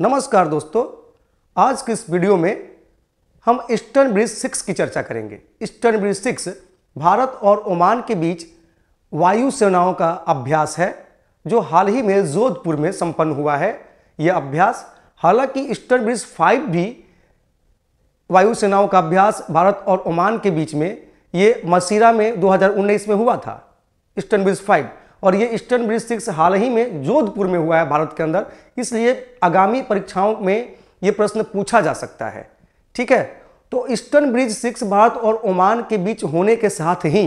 नमस्कार दोस्तों आज के इस वीडियो में हम ईस्टर्न ब्रिज सिक्स की चर्चा करेंगे ईस्टर्न ब्रिज सिक्स भारत और ओमान के बीच वायु सेनाओं का अभ्यास है जो हाल ही में जोधपुर में संपन्न हुआ है यह अभ्यास हालांकि ईस्टर्न ब्रिज फाइव भी वायुसेनाओं का अभ्यास भारत और ओमान के बीच में ये मसीरा में 2019 में हुआ था ईस्टर्न ब्रिज फाइव और ये ईस्टर्न ब्रिज सिक्स हाल ही में जोधपुर में हुआ है भारत के अंदर इसलिए आगामी परीक्षाओं में ये प्रश्न पूछा जा सकता है ठीक है तो ईस्टर्न ब्रिज सिक्स भारत और ओमान के बीच होने के साथ ही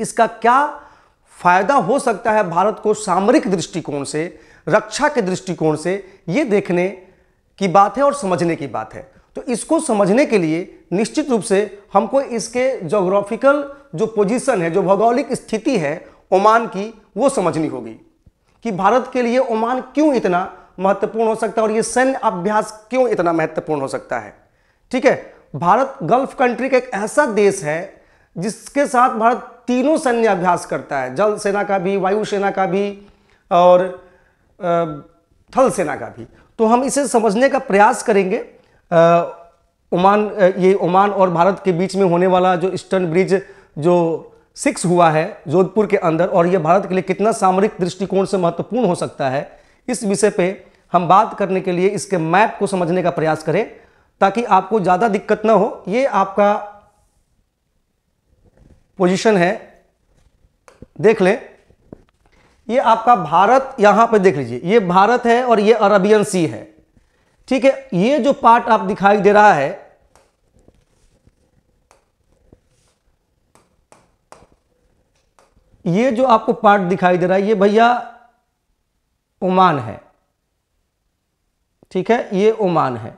इसका क्या फायदा हो सकता है भारत को सामरिक दृष्टिकोण से रक्षा के दृष्टिकोण से ये देखने की बात है और समझने की बात है तो इसको समझने के लिए निश्चित रूप से हमको इसके जोग्राफिकल जो पोजीशन है जो भौगोलिक स्थिति है ओमान की वो समझनी होगी कि भारत के लिए ओमान क्यों इतना महत्वपूर्ण हो सकता है और ये सैन्य अभ्यास क्यों इतना महत्वपूर्ण हो सकता है ठीक है भारत गल्फ कंट्री का एक ऐसा देश है जिसके साथ भारत तीनों सैन्य अभ्यास करता है जल सेना का भी वायु सेना का भी और थल सेना का भी तो हम इसे समझने का प्रयास करेंगे ओमान ये ओमान और भारत के बीच में होने वाला जो ईस्टर्न ब्रिज जो सिक्स हुआ है जोधपुर के अंदर और यह भारत के लिए कितना सामरिक दृष्टिकोण से महत्वपूर्ण हो सकता है इस विषय पे हम बात करने के लिए इसके मैप को समझने का प्रयास करें ताकि आपको ज़्यादा दिक्कत ना हो ये आपका पोजीशन है देख लें ये आपका भारत यहाँ पे देख लीजिए ये भारत है और ये अरबियन सी है ठीक है ये जो पार्ट आप दिखाई दे रहा है ये जो आपको पार्ट दिखाई दे रहा है ये भैया ओमान है ठीक है ये ओमान है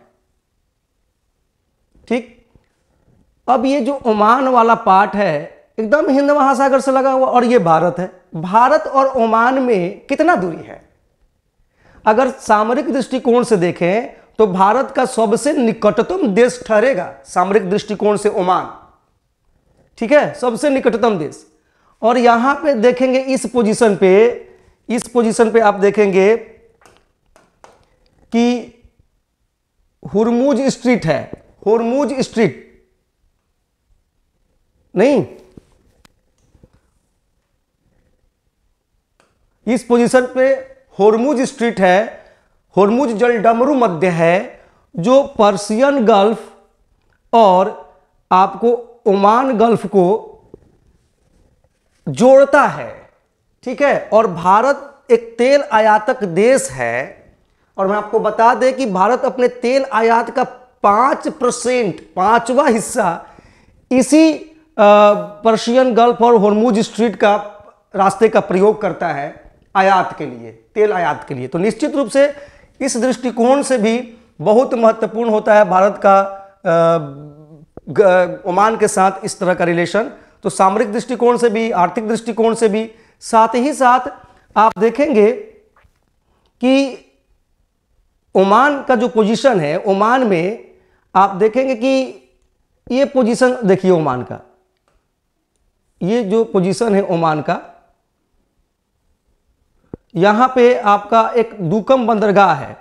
ठीक अब ये जो ओमान वाला पार्ट है एकदम हिंद महासागर से लगा हुआ और ये भारत है भारत और ओमान में कितना दूरी है अगर सामरिक दृष्टिकोण से देखें तो भारत का सबसे निकटतम देश ठहरेगा सामरिक दृष्टिकोण से ओमान ठीक है सबसे निकटतम देश और यहां पे देखेंगे इस पोजीशन पे इस पोजीशन पे आप देखेंगे कि हुरमुज स्ट्रीट है हुरमुज स्ट्रीट नहीं इस पोजीशन पे होरमुज स्ट्रीट है जल जलडमरू मध्य है जो पर्सियन गल्फ और आपको ओमान गल्फ को जोड़ता है ठीक है और भारत एक तेल आयातक देश है और मैं आपको बता दें कि भारत अपने तेल आयात का पाँच परसेंट पाँचवा हिस्सा इसी पर्शियन गल्फ और हॉर्मूज स्ट्रीट का रास्ते का प्रयोग करता है आयात के लिए तेल आयात के लिए तो निश्चित रूप से इस दृष्टिकोण से भी बहुत महत्वपूर्ण होता है भारत का ओमान के साथ इस तरह का रिलेशन तो सामरिक दृष्टिकोण से भी आर्थिक दृष्टिकोण से भी साथ ही साथ आप देखेंगे कि ओमान का जो पोजीशन है ओमान में आप देखेंगे कि ये पोजीशन देखिए ओमान का ये जो पोजीशन है ओमान का यहां पे आपका एक दुकम बंदरगाह है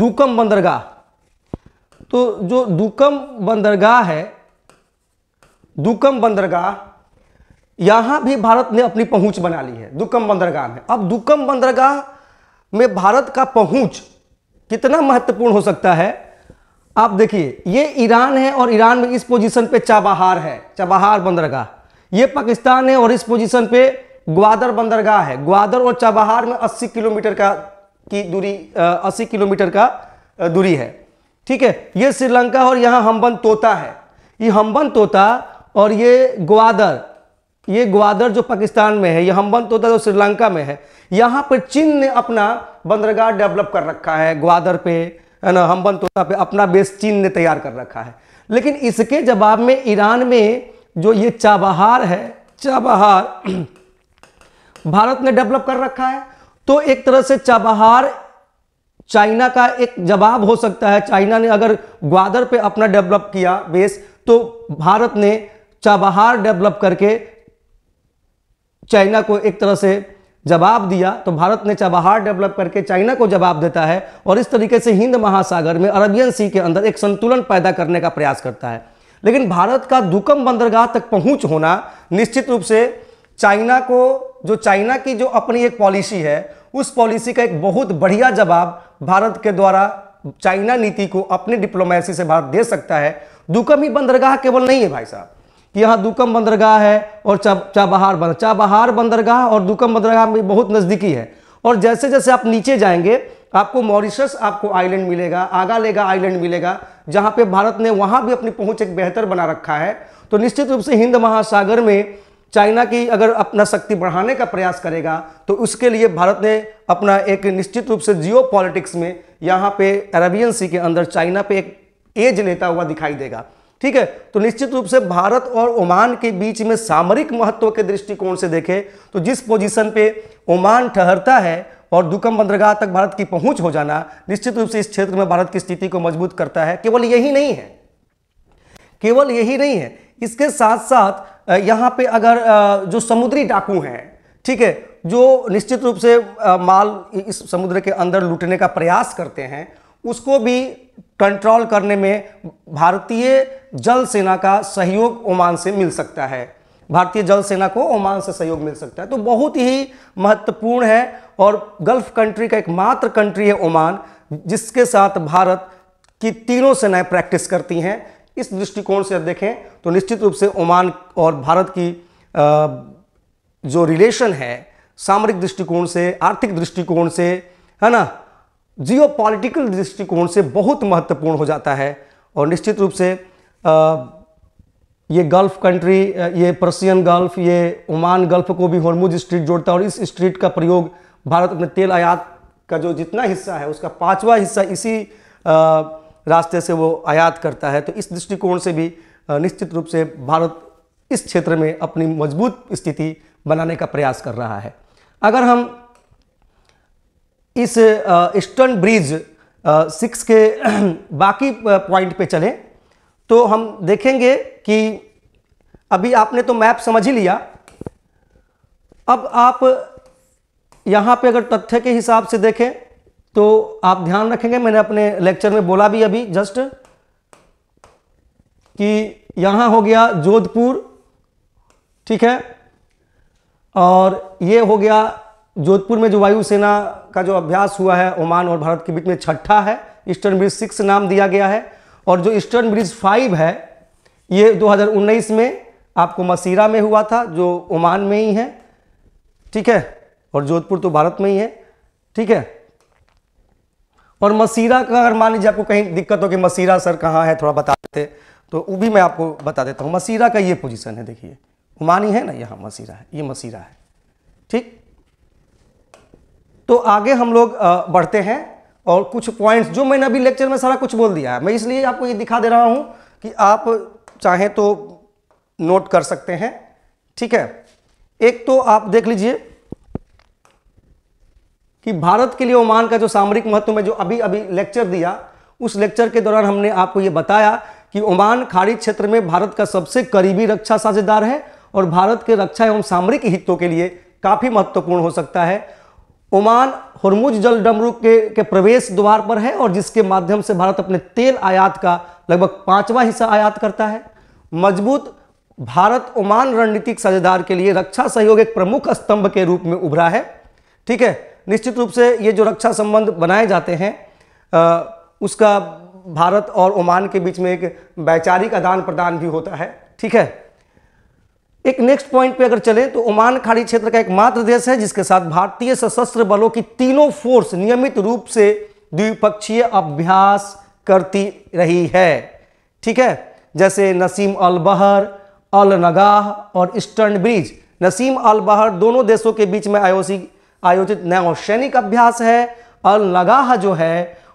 दुकम बंदरगाह तो जो दुकम बंदरगाह है दुकम बंदरगाह यहाँ भी भारत ने अपनी पहुँच बना ली है दुकम बंदरगाह में अब दुकम बंदरगाह में भारत का पहुँच कितना महत्वपूर्ण हो सकता है आप देखिए ये ईरान है और ईरान में इस पोजीशन पे चाबहार है चाबहार बंदरगाह ये पाकिस्तान है और इस पोजीशन पे ग्वादर बंदरगाह है ग्वादर और चाबहार में 80 किलोमीटर का की दूरी आ, 80 किलोमीटर का दूरी है ठीक है ये श्रीलंका और यहाँ हम्बन तोता है ये हम्बन तोता और ये ग्वादर ये ग्वादर जो पाकिस्तान में है ये हम्बन तोता जो श्रीलंका में है यहाँ पर चीन ने अपना बंदरगाह डेवलप कर रखा है ग्वादर पे है ना हम्बन तोता पे अपना बेस चीन ने तैयार कर रखा है लेकिन इसके जवाब में ईरान में जो ये चाबहार है चाबहार भारत ने डेवलप कर रखा है तो एक तरह से चाबहार चाइना का एक जवाब हो सकता है चाइना ने अगर ग्वादर पे अपना डेवलप किया बेस तो भारत ने चाबहार डेवलप करके चाइना को एक तरह से जवाब दिया तो भारत ने चाबहार डेवलप करके चाइना को जवाब देता है और इस तरीके से हिंद महासागर में अरबियन सी के अंदर एक संतुलन पैदा करने का प्रयास करता है लेकिन भारत का दुकम बंदरगाह तक पहुंच होना निश्चित रूप से चाइना को जो चाइना की जो अपनी एक पॉलिसी है उस पॉलिसी का एक बहुत बढ़िया जवाब भारत के द्वारा चाइना नीति को अपनी डिप्लोमेसी से भारत दे सकता है दुकम ही बंदरगाह केवल नहीं है भाई साहब कि यहाँ दुकम बंदरगाह है और चा चाबहार बंदर चाबहार बंदरगाह और दुकम बंदरगाह में बहुत नज़दीकी है और जैसे जैसे आप नीचे जाएंगे आपको मॉरिशस आपको आइलैंड मिलेगा आगा लेगा आइलैंड मिलेगा जहाँ पे भारत ने वहाँ भी अपनी पहुँच एक बेहतर बना रखा है तो निश्चित रूप से हिंद महासागर में चाइना की अगर अपना शक्ति बढ़ाने का प्रयास करेगा तो उसके लिए भारत ने अपना एक निश्चित रूप से जियो पॉलिटिक्स में यहाँ पे अरेबियन सी के अंदर चाइना पे एक एज लेता हुआ दिखाई देगा ठीक है तो निश्चित रूप से भारत और ओमान के बीच में सामरिक महत्व के दृष्टिकोण से देखें तो जिस पोजीशन पे ओमान ठहरता है और दुकम बंदरगाह तक भारत की पहुंच हो जाना निश्चित रूप से इस क्षेत्र में भारत की स्थिति को मजबूत करता है केवल यही नहीं है केवल यही नहीं है इसके साथ साथ यहाँ पे अगर जो समुद्री डाकू हैं ठीक है जो निश्चित रूप से माल इस समुद्र के अंदर लूटने का प्रयास करते हैं उसको भी कंट्रोल करने में भारतीय जल सेना का सहयोग ओमान से मिल सकता है भारतीय जल सेना को ओमान से सहयोग मिल सकता है तो बहुत ही महत्वपूर्ण है और गल्फ कंट्री का एकमात्र कंट्री है ओमान जिसके साथ भारत की तीनों सेनाएं प्रैक्टिस करती हैं इस दृष्टिकोण से देखें तो निश्चित रूप से ओमान और भारत की जो रिलेशन है सामरिक दृष्टिकोण से आर्थिक दृष्टिकोण से है ना जियोपॉलिटिकल दृष्टिकोण से बहुत महत्वपूर्ण हो जाता है और निश्चित रूप से आ, ये गल्फ कंट्री ये पर्सियन गल्फ ये ओमान गल्फ को भी हॉर्मुज स्ट्रीट जोड़ता है और इस स्ट्रीट का प्रयोग भारत अपने तेल आयात का जो जितना हिस्सा है उसका पांचवा हिस्सा इसी आ, रास्ते से वो आयात करता है तो इस दृष्टिकोण से भी निश्चित रूप से भारत इस क्षेत्र में अपनी मजबूत स्थिति बनाने का प्रयास कर रहा है अगर हम इस ईस्टर्न ब्रिज सिक्स के बाकी पॉइंट पे चलें तो हम देखेंगे कि अभी आपने तो मैप समझ ही लिया अब आप यहाँ पे अगर तथ्य के हिसाब से देखें तो आप ध्यान रखेंगे मैंने अपने लेक्चर में बोला भी अभी जस्ट कि यहाँ हो गया जोधपुर ठीक है और ये हो गया जोधपुर में जो वायुसेना का जो अभ्यास हुआ है ओमान और भारत के बीच में छठा है ईस्टर्न ब्रिज सिक्स नाम दिया गया है और जो ईस्टर्न ब्रिज फाइव है ये 2019 में आपको मसीरा में हुआ था जो ओमान में ही है ठीक है और जोधपुर तो भारत में ही है ठीक है और मसीरा का अगर मान लीजिए आपको कहीं दिक्कत हो कि मसीरा सर कहाँ है थोड़ा बता देते तो वो भी मैं आपको बता देता हूँ मसीरा का ये पोजीशन है देखिए ओमान ही है ना यहाँ मसीरा है ये मसीरा है ठीक तो आगे हम लोग बढ़ते हैं और कुछ पॉइंट्स जो मैंने अभी लेक्चर में सारा कुछ बोल दिया है मैं इसलिए आपको ये दिखा दे रहा हूँ कि आप चाहें तो नोट कर सकते हैं ठीक है एक तो आप देख लीजिए कि भारत के लिए ओमान का जो सामरिक महत्व में जो अभी अभी लेक्चर दिया उस लेक्चर के दौरान हमने आपको ये बताया कि ओमान खाड़ी क्षेत्र में भारत का सबसे करीबी रक्षा साझेदार है और भारत के रक्षा एवं सामरिक हितों के लिए काफ़ी महत्वपूर्ण हो सकता है ओमान हरमुज जल डमरू के, के प्रवेश द्वार पर है और जिसके माध्यम से भारत अपने तेल आयात का लगभग पांचवा हिस्सा आयात करता है मजबूत भारत ओमान रणनीतिक साझेदार के लिए रक्षा सहयोग एक प्रमुख स्तंभ के रूप में उभरा है ठीक है निश्चित रूप से ये जो रक्षा संबंध बनाए जाते हैं आ, उसका भारत और ओमान के बीच में एक वैचारिक आदान प्रदान भी होता है ठीक है एक नेक्स्ट पॉइंट पे अगर चले तो ओमान खाड़ी क्षेत्र का एकमात्र देश है जिसके साथ भारतीय सशस्त्र बलों की तीनों फोर्स नियमित रूप से द्विपक्षीय अभ्यास करती रही है ठीक है जैसे नसीम अल बहर अल नगाह और ईस्टर्न ब्रिज नसीम अल बहर दोनों देशों के बीच में आयोजित आयोजित नौसैनिक अभ्यास है अल नगाह जो है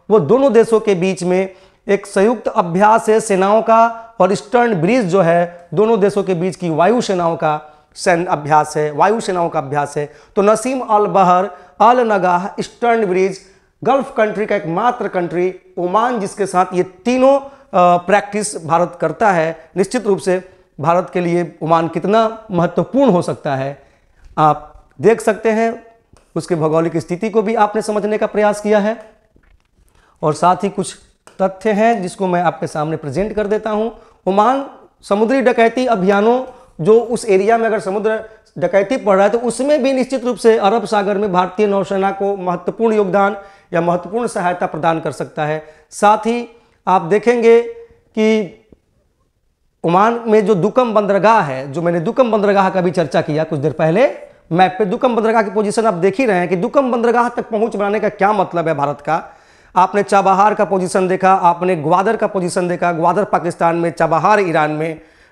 वो दोनों देशों के बीच में एक संयुक्त अभ्यास है सेनाओं का और ईस्टर्न ब्रिज जो है दोनों देशों के बीच की वायु सेनाओं का सैन्य अभ्यास है वायु सेनाओं का अभ्यास है तो Naseem Al Bahr Al Nagah eastern bridge gulf country का एकमात्र कंट्री ओमान जिसके साथ ये तीनों प्रैक्टिस भारत करता है निश्चित रूप से भारत के लिए ओमान कितना महत्वपूर्ण हो सकता है आप देख सकते हैं उसके भौगोलिक स्थिति को भी आपने समझने का प्रयास किया है और साथ ही कुछ तथ्य हैं जिसको मैं आपके सामने प्रेजेंट कर देता हूं ओमान समुद्री डकैती अभियानों जो उस एरिया में अगर समुद्र डकैती पड़ रहा है तो उसमें भी निश्चित रूप से अरब सागर में भारतीय नौसेना को महत्वपूर्ण योगदान या महत्वपूर्ण सहायता प्रदान कर सकता है साथ ही आप देखेंगे कि ओमान में जो दुकम बंदरगाह है जो मैंने दुकम बंदरगाह का भी चर्चा किया कुछ देर पहले मैप पे दुकम बंदरगाह की पोजीशन आप देख ही रहे हैं कि दुकम बंदरगाह तक पहुंच बनाने का क्या मतलब है भारत का आपने चाबहार का पोजीशन देखा आपने ग्वादर का पोजीशन देखा ग्वादर पाकिस्तान में चाबहार ईरान में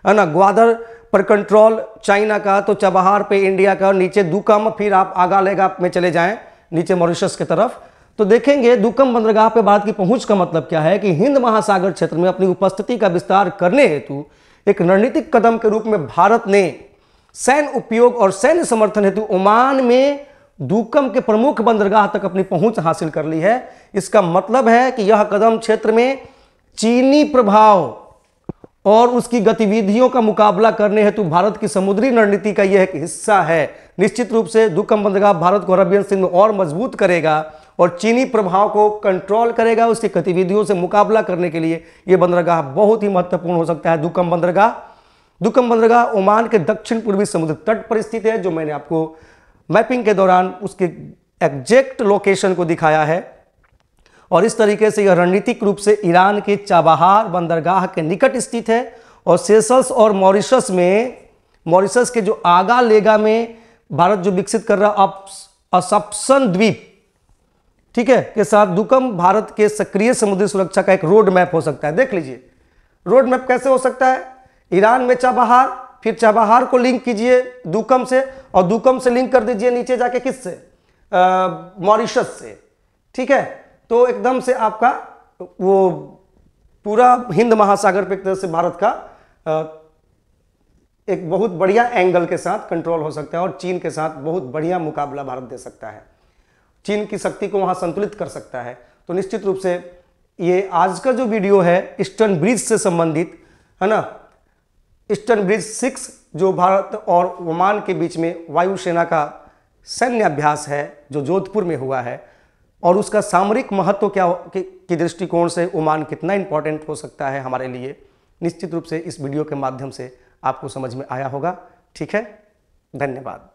है ना ग्वादर पर कंट्रोल चाइना का तो चाबहार पे इंडिया का नीचे दुकम फिर आप आगा लेगा में चले जाएं नीचे मॉरिशस की तरफ तो देखेंगे दुकम बंदरगाह पे भारत की पहुंच का मतलब क्या है कि हिंद महासागर क्षेत्र में अपनी उपस्थिति का विस्तार करने हेतु एक रणनीतिक कदम के रूप में भारत ने सैन्य उपयोग और सैन्य समर्थन हेतु ओमान में दुकम के प्रमुख बंदरगाह तक अपनी पहुंच हासिल कर ली है इसका मतलब है कि यह कदम क्षेत्र में चीनी प्रभाव और उसकी गतिविधियों का मुकाबला करने हेतु भारत की समुद्री रणनीति का यह एक हिस्सा है निश्चित रूप से दुखम बंदरगाह भारत को अरबियन सिंध में और मजबूत करेगा और चीनी प्रभाव को कंट्रोल करेगा उसकी गतिविधियों से मुकाबला करने के लिए यह बंदरगाह बहुत ही महत्वपूर्ण हो सकता है दुकम बंदरगाह दुकम बंदरगाह ओमान के दक्षिण पूर्वी समुद्र तट पर स्थित है जो मैंने आपको मैपिंग के दौरान उसके एग्जैक्ट लोकेशन को दिखाया है और इस तरीके से यह रणनीतिक रूप से ईरान के चाबहार बंदरगाह के निकट स्थित है और सेसल्स और मॉरिशस में मॉरिशस के जो आगा लेगा में भारत जो विकसित कर रहा असप्सन द्वीप ठीक है के साथ दुकम भारत के सक्रिय समुद्री सुरक्षा का एक रोड मैप हो सकता है देख लीजिए रोड मैप कैसे हो सकता है ईरान में चाबहार फिर चाबहार को लिंक कीजिए दुकम से और दुकम से लिंक कर दीजिए नीचे जाके किस से मॉरिशस से ठीक है तो एकदम से आपका वो पूरा हिंद महासागर पे एक तरह से भारत का एक बहुत बढ़िया एंगल के साथ कंट्रोल हो सकता है और चीन के साथ बहुत बढ़िया मुकाबला भारत दे सकता है चीन की शक्ति को वहाँ संतुलित कर सकता है तो निश्चित रूप से ये आज का जो वीडियो है ईस्टर्न ब्रिज से संबंधित है ना ईस्टर्न ब्रिज सिक्स जो भारत और ओमान के बीच में वायुसेना का सैन्य अभ्यास है जो जोधपुर में हुआ है और उसका सामरिक महत्व क्या कि दृष्टिकोण से ओमान कितना इम्पॉर्टेंट हो सकता है हमारे लिए निश्चित रूप से इस वीडियो के माध्यम से आपको समझ में आया होगा ठीक है धन्यवाद